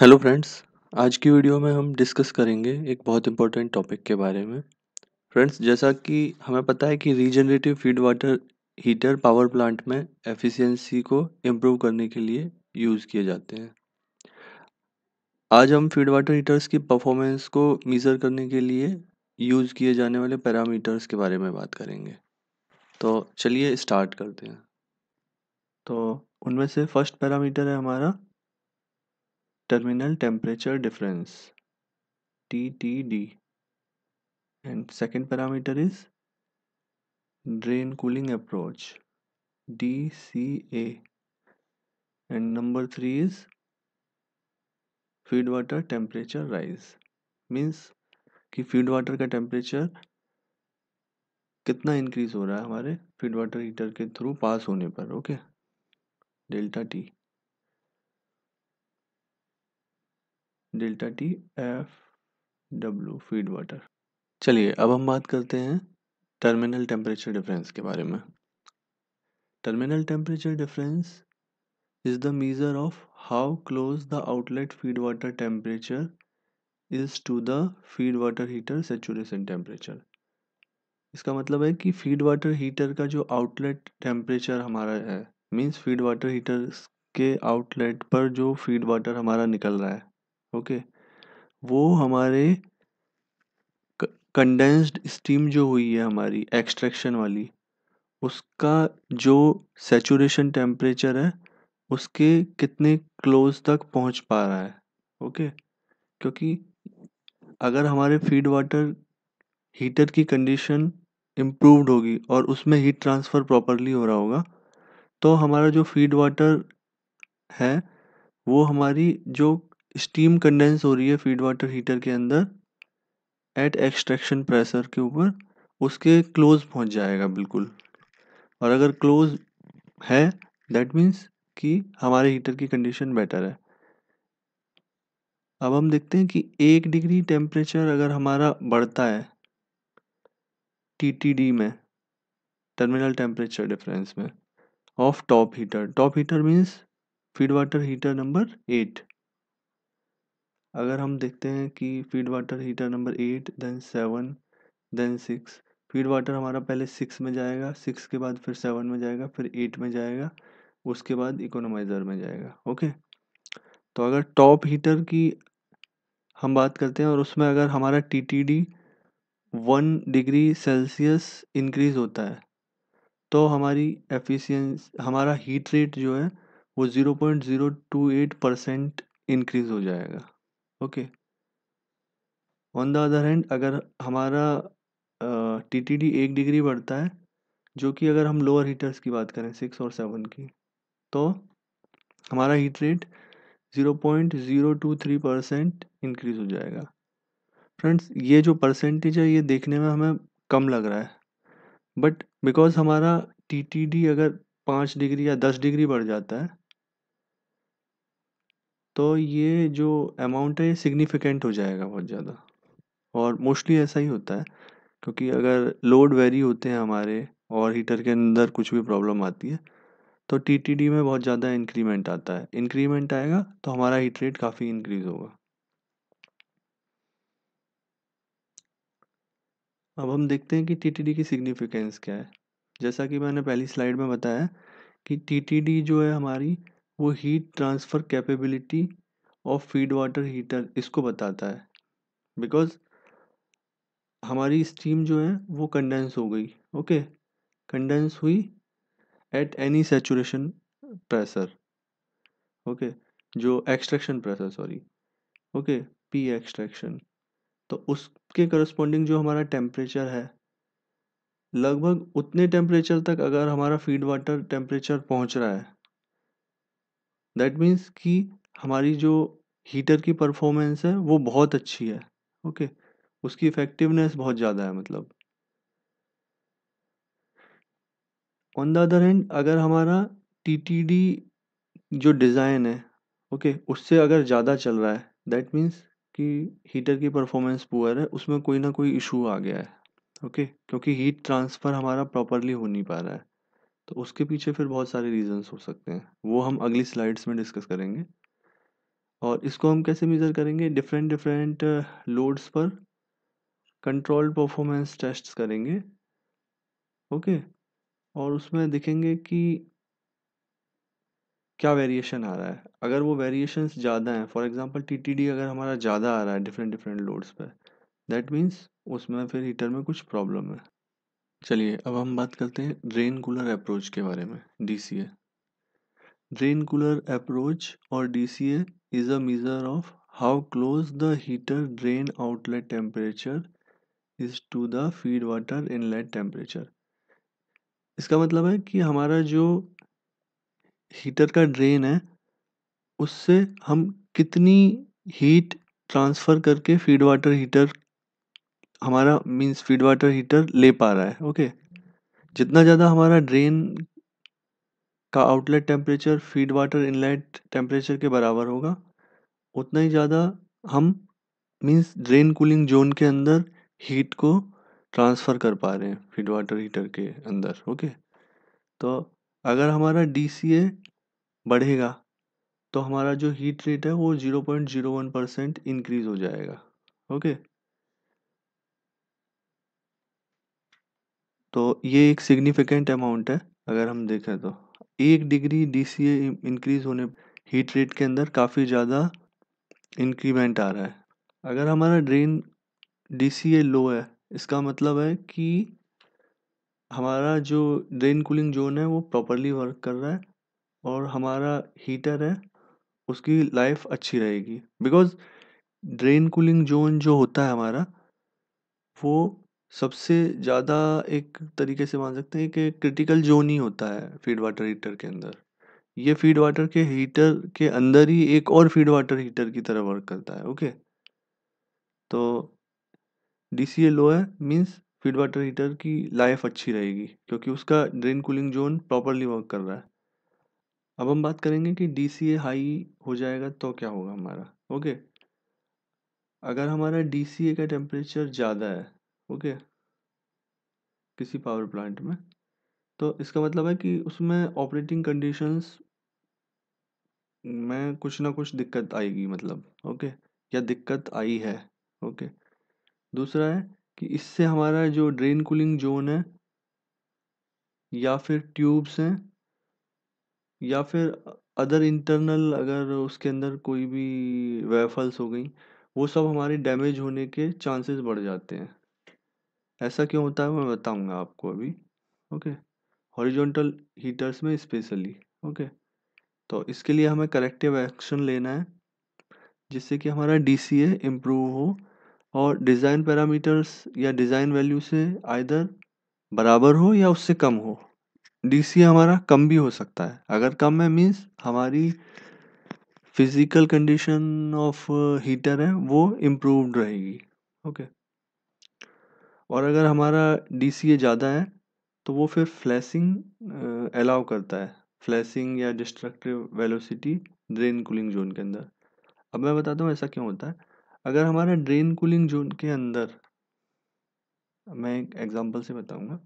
Hello friends आज की video में हम डिस्कस करेंगे एक बहुत इम्पोर्टेंट टॉपिक के बारे में फ्रेंड्स जैसा कि हमें पता है कि regenerative feed water heater power plant में एफिशिएंसी को इम्प्रूव करने के लिए यूज़ किए जाते हैं आज हम फीड वाटर हीटर्स की परफॉर्मेंस को मीज़र करने के लिए यूज़ किए जाने वाले पैरामीटर्स के बारे में बात करेंगे तो चलिए स्टार्ट करते हैं तो उनमें से फर्स्ट पैरामीटर है हमारा terminal temperature difference TTD and second parameter is drain cooling approach DCA and number three is feed water temperature rise means कि फीड वाटर का टेम्परेचर कितना इंक्रीज हो रहा है हमारे फीड वाटर हीटर के थ्रू पास होने पर okay delta T delta T F W feed water चलिए अब हम बात करते हैं टर्मिनल टेम्परेचर डिफरेंस के बारे में terminal temperature difference is the measure of how close the outlet feed water temperature is to the feed water heater saturation temperature इसका मतलब है कि फीड वाटर हीटर का जो आउटलेट टेम्परेचर हमारा है मीन्स फीड वाटर हीटर के outlet पर जो फीड वाटर हमारा निकल रहा है ओके वो हमारे कंडेंस्ड स्टीम जो हुई है हमारी एक्सट्रैक्शन वाली उसका जो सेचुरेशन टेम्परेचर है उसके कितने क्लोज तक पहुंच पा रहा है ओके क्योंकि अगर हमारे फीड वाटर हीटर की कंडीशन इम्प्रूवड होगी और उसमें हीट ट्रांसफ़र प्रॉपरली हो रहा होगा तो हमारा जो फीड वाटर है वो हमारी जो स्टीम कंडेंस हो रही है फीड वाटर हीटर के अंदर एट एक्सट्रैक्शन प्रेशर के ऊपर उसके क्लोज पहुंच जाएगा बिल्कुल और अगर क्लोज है दैट मीन्स कि हमारे हीटर की कंडीशन बेटर है अब हम देखते हैं कि एक डिग्री टेम्परेचर अगर हमारा बढ़ता है टीटीडी में टर्मिनल टेम्परेचर डिफरेंस में of top heater top heater means feed water heater number eight अगर हम देखते हैं कि feed water heater number eight then seven then six feed water हमारा पहले सिक्स में जाएगा सिक्स के बाद फिर सेवन में जाएगा फिर एट में जाएगा उसके बाद इकोनोमाइज़र में जाएगा ओके तो अगर टॉप हीटर की हम बात करते हैं और उसमें अगर हमारा T T D one degree Celsius increase होता है तो हमारी एफिशिएंस हमारा हीट रेट जो है वो zero point zero two eight percent increase हो जाएगा okay. On the other hand अगर हमारा टी टी डी एक डिग्री बढ़ता है, जो कि अगर हम लोअर हीटर्स की बात करें सिक्स और सेवन की, तो हमारा heat rate zero zero point two three percent increase हो जाएगा। फ्रेंड्स ये जो परसेंटेज है ये देखने में हमें कम लग रहा है, बट बिकॉज़ हमारा टी टी डी अगर पाँच डिग्री या दस डिग्री बढ़ जाता है तो ये जो अमाउंट है ये सिग्निफिकेंट हो जाएगा बहुत ज़्यादा और मोस्टली ऐसा ही होता है क्योंकि अगर लोड वेरी होते हैं हमारे और हीटर के अंदर कुछ भी प्रॉब्लम आती है तो टीटीडी में बहुत ज़्यादा इंक्रीमेंट आता है इंक्रीमेंट आएगा तो हमारा हीट रेट काफ़ी इंक्रीज़ होगा अब हम देखते हैं कि टीटीडी की सिग्निफिकेंस क्या है जैसा कि मैंने पहली स्लाइड में बताया कि टीटीडी जो है हमारी वो heat transfer capability of feed water heater इसको बताता है बिकॉज हमारी स्टीम जो है वो कंडेंस हो गई ओके कंडेंस हुई at any saturation pressure okay जो extraction pressure sorry okay P extraction तो उसके करस्पॉन्डिंग जो हमारा टेम्परेचर है लगभग उतने टेम्परेचर तक अगर हमारा फीड वाटर टेम्परेचर पहुंच रहा है दैट मीन्स कि हमारी जो हीटर की परफॉर्मेंस है वो बहुत अच्छी है ओके okay? उसकी इफ़ेक्टिवनेस बहुत ज़्यादा है मतलब ऑन द अदर हैंड अगर हमारा टी जो डिज़ाइन है ओके okay, उससे अगर ज़्यादा चल रहा है दैट मीन्स कि हीटर की परफॉर्मेंस पुअर है उसमें कोई ना कोई इशू आ गया है ओके okay? क्योंकि हीट ट्रांसफ़र हमारा प्रॉपरली हो नहीं पा रहा है तो उसके पीछे फिर बहुत सारे रीजंस हो सकते हैं वो हम अगली स्लाइड्स में डिस्कस करेंगे और इसको हम कैसे मेज़र करेंगे डिफरेंट डिफरेंट लोड्स पर कंट्रोल परफॉर्मेंस टेस्ट करेंगे ओके और उसमें देखेंगे कि क्या वेरिएशन आ रहा है अगर वो वेरिएशंस ज़्यादा हैं फॉर एग्जांपल टीटीडी अगर हमारा ज़्यादा आ रहा है डिफरेंट डिफरेंट लोड्स पर दैट मीन्स उसमें फिर हीटर में कुछ प्रॉब्लम है चलिए अब हम बात करते हैं ड्रेन कूलर अप्रोच के बारे में डीसीए ड्रेन कूलर अप्रोच और DCA is a measure of how close the heater drain outlet temperature is to the feed water inlet temperature इसका मतलब है कि हमारा जो हीटर का ड्रेन है उससे हम कितनी हीट ट्रांसफ़र करके फीड वाटर हीटर हमारा मीन्स फीड वाटर हीटर ले पा रहा है ओके जितना ज़्यादा हमारा ड्रेन का outlet temperature feed water inlet temperature के बराबर होगा उतना ही ज़्यादा हम मीन्स ड्रेन कूलिंग जोन के अंदर हीट को ट्रांसफ़र कर पा रहे हैं फीड वाटर हीटर के अंदर ओके तो अगर हमारा डी बढ़ेगा तो हमारा जो हीट रेट है वो zero point zero one percent increase हो जाएगा ओके तो ये एक सिग्निफिकेंट अमाउंट है अगर हम देखें तो एक डिग्री डी सी इंक्रीज होने हीट रेट के अंदर काफ़ी ज़्यादा इंक्रीमेंट आ रहा है अगर हमारा ड्रेन डी सी लो है इसका मतलब है कि हमारा जो ड्रेन कूलिंग जोन है वो प्रॉपरली वर्क कर रहा है और हमारा हीटर है उसकी लाइफ अच्छी रहेगी बिकॉज ड्रेन कूलिंग जोन जो होता है हमारा वो सबसे ज़्यादा एक तरीके से मान सकते हैं कि क्रिटिकल जोन ही होता है फीड वाटर हीटर के अंदर ये फीड वाटर के हीटर के अंदर ही एक और फीड वाटर हीटर की तरह वर्क करता है ओके तो डी सी ए लो है मीन्स फीड वाटर हीटर की लाइफ अच्छी रहेगी क्योंकि उसका drain cooling zone properly work कर रहा है अब हम बात करेंगे कि डी सी ए हाई हो जाएगा तो क्या होगा हमारा ओके अगर हमारा डी सी ए का टेम्परेचर ज़्यादा है ओके किसी पावर प्लांट में तो इसका मतलब है कि उसमें ऑपरेटिंग कंडीशंस में कुछ ना कुछ दिक्कत आएगी मतलब ओके या दिक्कत आई है ओके दूसरा है कि इससे हमारा जो ड्रेन कूलिंग जोन है या फिर ट्यूब्स हैं या फिर अदर इंटरनल अगर उसके अंदर कोई भी वेफल्स हो गई वो सब हमारे डैमेज होने के चांसेस बढ़ जाते हैं ऐसा क्यों होता है मैं बताऊंगा आपको अभी ओके हॉरिजॉन्टल हीटर्स में स्पेशली ओके तो इसके लिए हमें करेक्टिव एक्शन लेना है जिससे कि हमारा डी सी ए इम्प्रूव हो और डिज़ाइन पैरामीटर्स या डिज़ाइन वैल्यू से आइधर बराबर हो या उससे कम हो डी सी हमारा कम भी हो सकता है अगर कम है मीन्स हमारी फिज़िकल कंडीशन ऑफ हीटर है वो इम्प्रूवड रहेगी ओके okay. और अगर हमारा डी ज़्यादा है तो वो फिर फ्लैशिंग अलाउ करता है फ्लैशिंग या destructive velocity drain cooling zone के अंदर अब मैं बताता हूँ ऐसा क्यों होता है अगर हमारा ड्रेन कूलिंग जोन के अंदर मैं एक एग्जांपल से बताऊंगा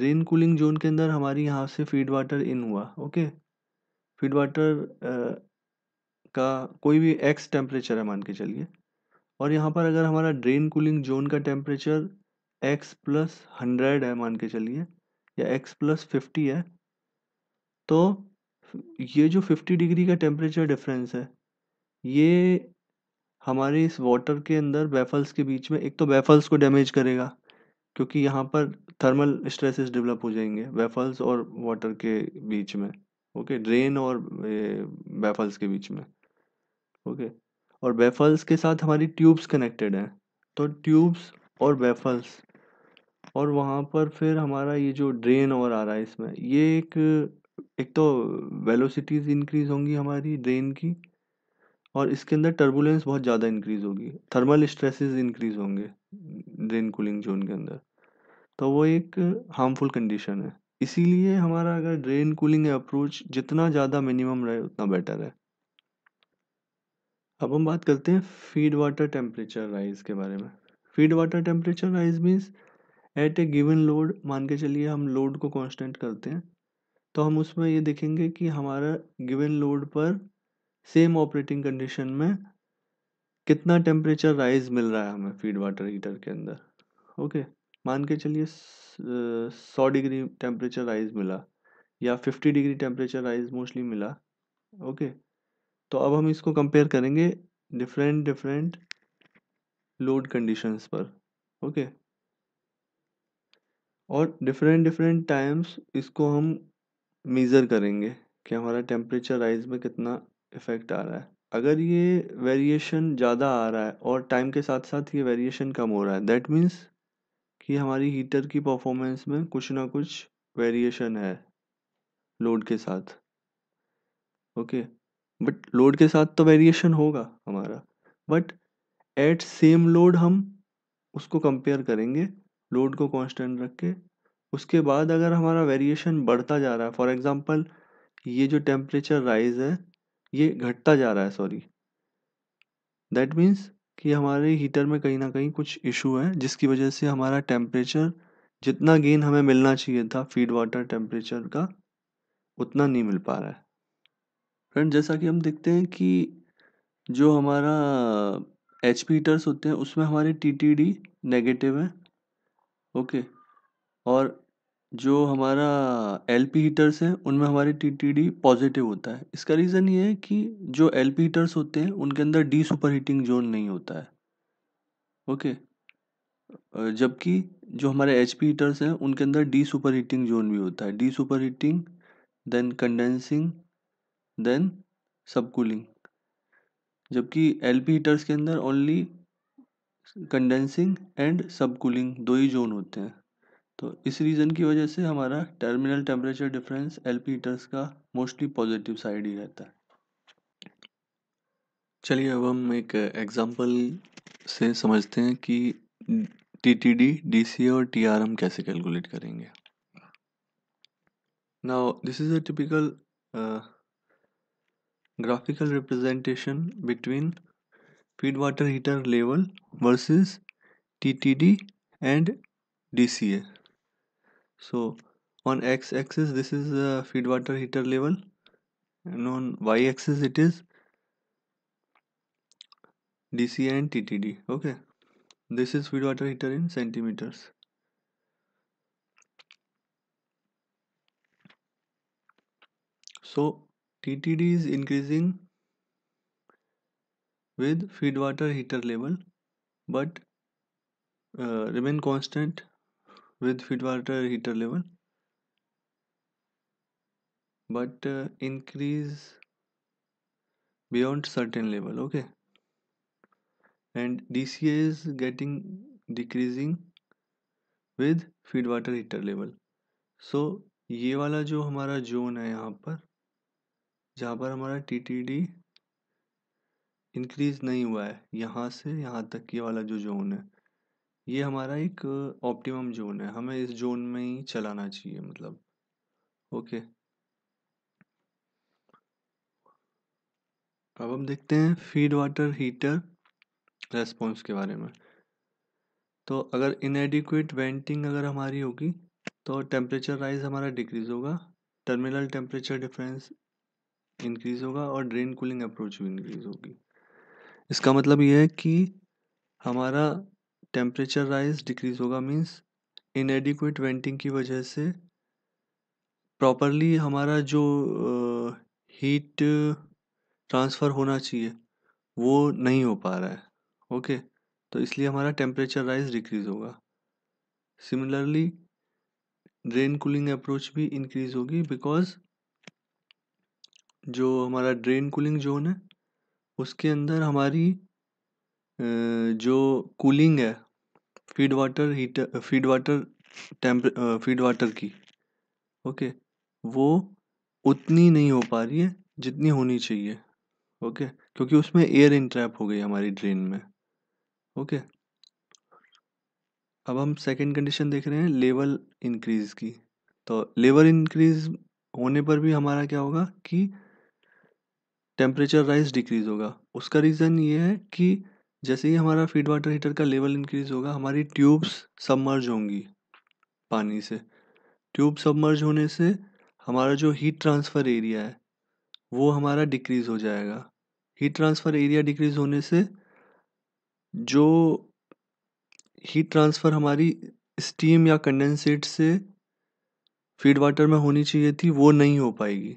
ड्रेन कूलिंग जोन के अंदर हमारी यहाँ से फीड वाटर इन हुआ ओके फीड वाटर आ, का कोई भी एक्स टेम्परेचर है मान के चलिए और यहाँ पर अगर हमारा ड्रेन कूलिंग जोन का टेम्परेचर x प्लस हंड्रेड है मान के चलिए या x प्लस फिफ्टी है तो ये जो फिफ्टी डिग्री का टेम्परेचर डिफरेंस है ये हमारे इस वाटर के अंदर बैफल्स के बीच में एक तो बेफल्स को डैमेज करेगा क्योंकि यहाँ पर थर्मल स्ट्रेसेस डेवलप हो जाएंगे बैफल्स और वाटर के बीच में ओके ड्रेन और बैफल्स के बीच में ओके और बेफल्स के साथ हमारी ट्यूब्स कनेक्टेड हैं तो ट्यूब्स और बेफल्स और वहाँ पर फिर हमारा ये जो ड्रेन और आ रहा है इसमें ये एक एक तो वेलोसिटीज़ इंक्रीज़ होंगी हमारी ड्रेन की और इसके अंदर टर्बुलेंस बहुत ज़्यादा इंक्रीज़ होगी थर्मल स्ट्रेसेस इंक्रीज़ होंगे ड्रेन कूलिंग जोन के अंदर तो वो एक हार्मफुल कंडीशन है इसीलिए हमारा अगर ड्रेन कूलिंग अप्रोच जितना ज़्यादा मिनिमम रहे उतना बेटर है अब हम बात करते हैं फीड वाटर टेम्परेचर राइज के बारे में feed water temperature rise means at a given load मान के चलिए हम लोड को कांस्टेंट करते हैं तो हम उसमें ये देखेंगे कि हमारा गिवन लोड पर सेम ऑपरेटिंग कंडीशन में कितना टेम्परेचर राइज मिल रहा है हमें फीड वाटर हीटर के अंदर ओके मान के चलिए सौ डिग्री टेम्परेचर राइज मिला या fifty degree temperature rise mostly मिला ओके okay. तो अब हम इसको कंपेयर करेंगे डिफरेंट डिफरेंट लोड कंडीशंस पर ओके और डिफरेंट डिफरेंट टाइम्स इसको हम मेज़र करेंगे कि हमारा टेम्परेचर राइज में कितना इफ़ेक्ट आ रहा है अगर ये वेरिएशन ज़्यादा आ रहा है और टाइम के साथ साथ ये वेरिएशन कम हो रहा है दैट मीन्स कि हमारी हीटर की परफॉर्मेंस में कुछ ना कुछ वेरिएशन है लोड के साथ ओके okay. बट लोड के साथ तो वेरिएशन होगा हमारा बट एट सेम लोड हम उसको कंपेयर करेंगे लोड को कांस्टेंट रख के उसके बाद अगर हमारा वेरिएशन बढ़ता जा रहा है फॉर एग्जांपल ये जो टेम्परेचर राइज है ये घटता जा रहा है सॉरी दैट मीन्स कि हमारे हीटर में कहीं ना कहीं कुछ इशू है जिसकी वजह से हमारा टेम्परेचर जितना गेन हमें मिलना चाहिए था फीड वाटर टेम्परेचर का उतना नहीं मिल पा रहा है फ्रेंड जैसा कि हम देखते हैं कि जो हमारा एच पी हीटर्स होते हैं उसमें हमारे टी टी डी नेगेटिव है ओके और जो हमारा एल पी हीटर्स है उनमें हमारे टी टी डी पॉजिटिव होता है इसका रीज़न ये है कि जो एल पी हीटर्स होते हैं उनके अंदर डी सुपर हीटिंग जोन नहीं होता है ओके जबकि जो हमारे एच पी हीटर्स हैं उनके अंदर डी सुपर हीटिंग जोन भी होता है desuperheating then condensing then subcooling जबकि एल पी हीटर्स के अंदर only condensing and subcooling दो ही जोन होते हैं तो इस रीज़न की वजह से हमारा terminal temperature difference L P heaters का मोस्टली पॉजिटिव साइड ही रहता है चलिए अब हम एक एग्जांपल से समझते हैं कि T T D D C और टी आर हम कैसे कैलकुलेट करेंगे now this is a typical graphical representation between feed water heater level versus TTD and DCA so on x-axis this is the feed water heater level and on y-axis it is DCA and TTD okay this is feed water heater in centimeters so TTD is increasing with feed water heater level but uh, remain constant with feed water heater level but uh, increase beyond certain level okay and DCA is getting decreasing with feed water heater level so ये वाला जो हमारा zone है यहाँ पर जहाँ पर हमारा टी टी डी इंक्रीज़ नहीं हुआ है यहाँ से यहाँ तक ये वाला जो जोन है ये हमारा एक ऑप्टिमम जोन है हमें इस जोन में ही चलाना चाहिए मतलब ओके अब हम देखते हैं फीड वाटर हीटर रेस्पॉन्स के बारे में तो अगर इनएडिक्वेट वेंटिंग अगर हमारी होगी तो टेम्परेचर राइज हमारा डिक्रीज़ होगा टर्मिनल टेम्परेचर डिफरेंस इंक्रीज़ होगा और ड्रेन कूलिंग अप्रोच भी इंक्रीज़ होगी इसका मतलब ये है कि हमारा टेम्परेचर राइज डिक्रीज़ होगा मीन्स इनएडिक्वेट वेंटिंग की वजह से प्रॉपरली हमारा जो हीट ट्रांसफ़र होना चाहिए वो नहीं हो पा रहा है ओके तो इसलिए हमारा टेम्परेचर राइज डिक्रीज़ होगा सिमिलरली ड्रेन कूलिंग अप्रोच भी इंक्रीज़ होगी बिकॉज जो हमारा ड्रेन कूलिंग जोन है उसके अंदर हमारी जो कूलिंग है feed water heater feed water temp feed water की ओके वो उतनी नहीं हो पा रही है जितनी होनी चाहिए ओके क्योंकि उसमें एयर इंट्रैप हो गई हमारी ड्रेन में ओके अब हम सेकंड कंडीशन देख रहे हैं लेवल इंक्रीज़ की तो लेवल इंक्रीज़ होने पर भी हमारा क्या होगा कि टेम्परेचर राइज डिक्रीज़ होगा उसका रीज़न ये है कि जैसे ही हमारा फीड वाटर हीटर का लेवल इंक्रीज़ होगा हमारी ट्यूब्स सबमर्ज होंगी पानी से ट्यूब सबमर्ज होने से हमारा जो हीट ट्रांसफ़र एरिया है वो हमारा डिक्रीज़ हो जाएगा हीट ट्रांसफ़र एरिया डिक्रीज़ होने से जो हीट ट्रांसफ़र हमारी स्टीम या कंडेंसेट से फीड वाटर में होनी चाहिए थी वो नहीं हो पाएगी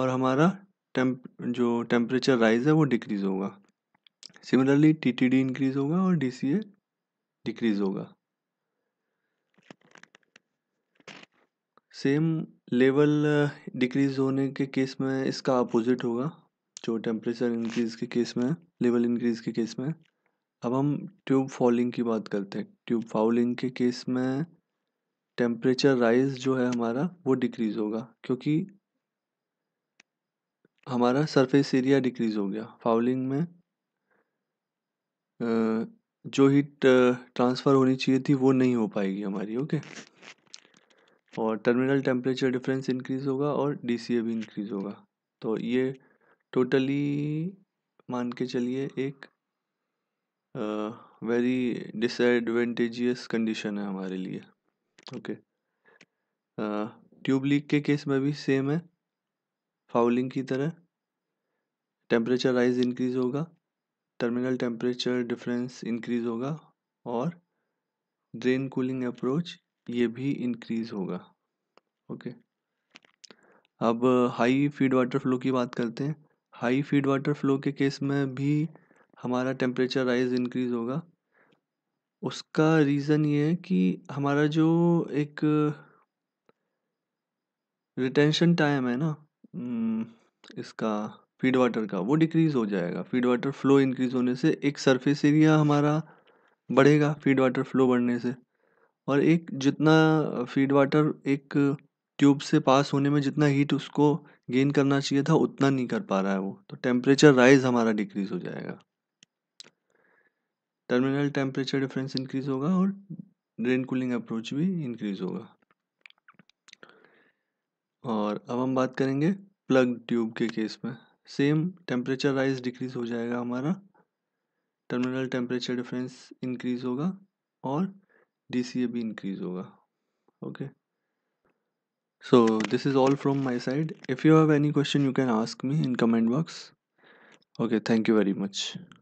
और हमारा टेम्प जो टेम्परेचर राइज है वो डिक्रीज़ होगा similarly T T D increase होगा और डी सी ए डिक्रीज़ होगा सेम लेवल डिक्रीज होने के केस में इसका अपोजिट होगा जो टेम्परेचर इंक्रीज के केस में लेवल इंक्रीज के केस में अब हम ट्यूब फॉलिंग की बात करते हैं ट्यूब फाउलिंग के केस में टेम्परेचर राइज जो है हमारा वो डिक्रीज होगा क्योंकि हमारा सरफेस एरिया डिक्रीज हो गया फाउलिंग में जो हीट ट्रांसफ़र होनी चाहिए थी वो नहीं हो पाएगी हमारी ओके और टर्मिनल टेम्परेचर डिफरेंस इंक्रीज़ होगा और डी भी इंक्रीज़ होगा तो ये टोटली मान के चलिए एक वेरी डिसएडवेंटेजियस कंडीशन है हमारे लिए ओके ट्यूब लीक के केस में भी सेम है फाउलिंग की तरह टेम्परेचर राइज इंक्रीज होगा टर्मिनल टेम्परेचर डिफरेंस इंक्रीज होगा और ड्रेन कूलिंग अप्रोच ये भी इंक्रीज होगा ओके अब हाई फीड वाटर फ्लो की बात करते हैं हाई फीड वाटर फ्लो के केस में भी हमारा टेम्परेचर राइज इंक्रीज होगा उसका रीज़न ये है कि हमारा जो एक रिटेंशन टाइम है ना हम्म, इसका फीड वाटर का वो डिक्रीज़ हो जाएगा फीड वाटर फ्लो इंक्रीज़ होने से एक सरफेस एरिया हमारा बढ़ेगा फीड वाटर फ्लो बढ़ने से और एक जितना फीड वाटर एक ट्यूब से पास होने में जितना हीट उसको गेन करना चाहिए था उतना नहीं कर पा रहा है वो तो टेम्परेचर राइज हमारा डिक्रीज़ हो जाएगा टर्मिनल टेम्परेचर डिफरेंस इंक्रीज़ होगा और ड्रेन कूलिंग अप्रोच भी इंक्रीज़ होगा और अब हम बात करेंगे प्लग ट्यूब के केस में सेम टेम्परेचर राइज डिक्रीज हो जाएगा हमारा टर्मिनल टेम्परेचर डिफरेंस इंक्रीज होगा और डी सी ए भी इंक्रीज होगा okay so this is all from my side if you have any question you can ask me in comment box okay thank you very much